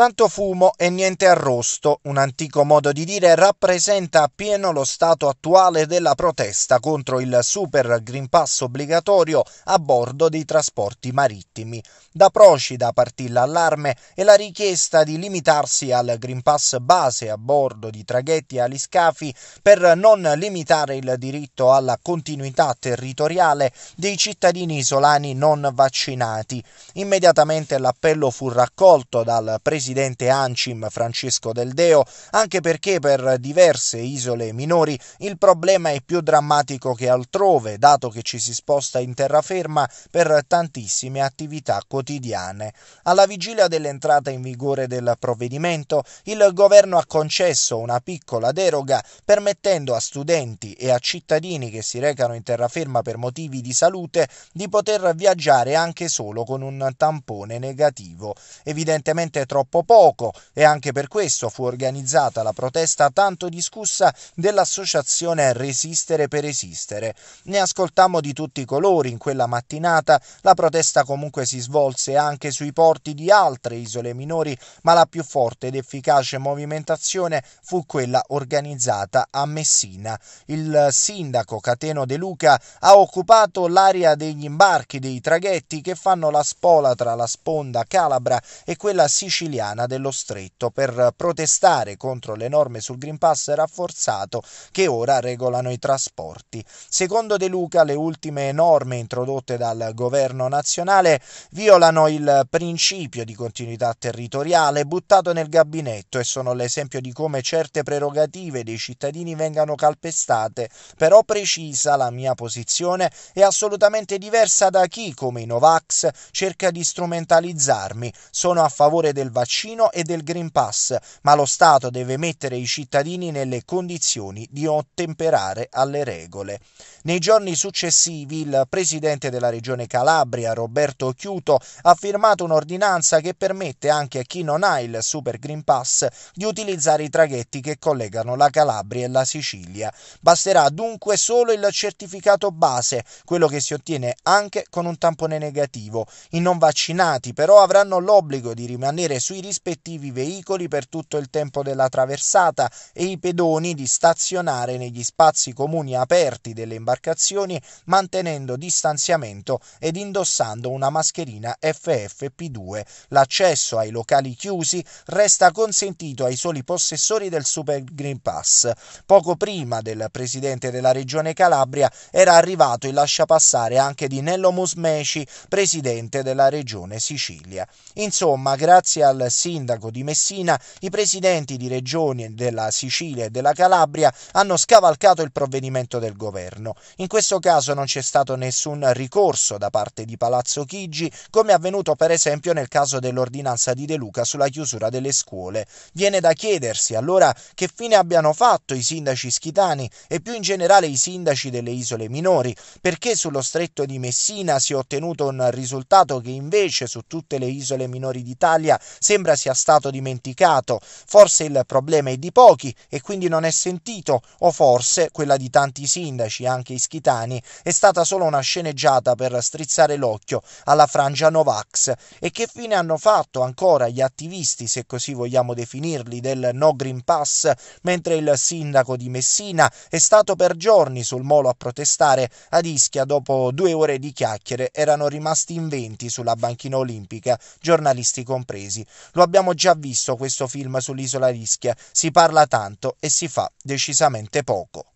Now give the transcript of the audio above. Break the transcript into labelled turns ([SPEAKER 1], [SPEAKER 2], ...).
[SPEAKER 1] Tanto fumo e niente arrosto, un antico modo di dire, rappresenta appieno lo stato attuale della protesta contro il Super Green Pass obbligatorio a bordo dei trasporti marittimi. Da Procida partì l'allarme e la richiesta di limitarsi al Green Pass base a bordo di traghetti e aliscafi per non limitare il diritto alla continuità territoriale dei cittadini isolani non vaccinati. Immediatamente l'appello fu raccolto dal presidente presidente Ancim Francesco Del Deo, anche perché per diverse isole minori il problema è più drammatico che altrove, dato che ci si sposta in terraferma per tantissime attività quotidiane. Alla vigilia dell'entrata in vigore del provvedimento, il governo ha concesso una piccola deroga permettendo a studenti e a cittadini che si recano in terraferma per motivi di salute di poter viaggiare anche solo con un tampone negativo. Evidentemente troppo troppo poco e anche per questo fu organizzata la protesta tanto discussa dell'associazione Resistere per Esistere. Ne ascoltammo di tutti i colori in quella mattinata, la protesta comunque si svolse anche sui porti di altre isole minori, ma la più forte ed efficace movimentazione fu quella organizzata a Messina. Il sindaco Cateno De Luca ha occupato l'area degli imbarchi dei traghetti che fanno la spola tra la sponda calabra e quella siciliana italiana dello stretto per protestare contro le norme sul Green Pass rafforzato che ora regolano i trasporti. Secondo De Luca le ultime norme introdotte dal governo nazionale violano il principio di continuità territoriale buttato nel gabinetto e sono l'esempio di come certe prerogative dei cittadini vengano calpestate, però precisa la mia posizione è assolutamente diversa da chi, come i Novax, cerca di strumentalizzarmi. Sono a favore del vaccino vaccino e del Green Pass, ma lo Stato deve mettere i cittadini nelle condizioni di ottemperare alle regole. Nei giorni successivi il presidente della regione Calabria, Roberto Chiuto, ha firmato un'ordinanza che permette anche a chi non ha il Super Green Pass di utilizzare i traghetti che collegano la Calabria e la Sicilia. Basterà dunque solo il certificato base, quello che si ottiene anche con un tampone negativo. I non vaccinati però avranno l'obbligo di rimanere sui i rispettivi veicoli per tutto il tempo della traversata e i pedoni di stazionare negli spazi comuni aperti delle imbarcazioni mantenendo distanziamento ed indossando una mascherina FFP2. L'accesso ai locali chiusi resta consentito ai soli possessori del Super Green Pass. Poco prima del presidente della regione Calabria era arrivato il lasciapassare anche di Nello Musmeci, presidente della regione Sicilia. Insomma, grazie al sindaco di Messina, i presidenti di regioni della Sicilia e della Calabria hanno scavalcato il provvedimento del governo. In questo caso non c'è stato nessun ricorso da parte di Palazzo Chigi, come è avvenuto per esempio nel caso dell'ordinanza di De Luca sulla chiusura delle scuole. Viene da chiedersi allora che fine abbiano fatto i sindaci schitani e più in generale i sindaci delle isole minori, perché sullo stretto di Messina si è ottenuto un risultato che invece su tutte le isole minori d'Italia sembra sembra sia stato dimenticato, forse il problema è di pochi e quindi non è sentito o forse quella di tanti sindaci, anche ischitani, è stata solo una sceneggiata per strizzare l'occhio alla frangia Novax e che fine hanno fatto ancora gli attivisti, se così vogliamo definirli, del No Green Pass, mentre il sindaco di Messina è stato per giorni sul molo a protestare ad Ischia dopo due ore di chiacchiere erano rimasti in venti sulla banchina olimpica, giornalisti compresi. Lo abbiamo già visto questo film sull'isola Rischia, si parla tanto e si fa decisamente poco.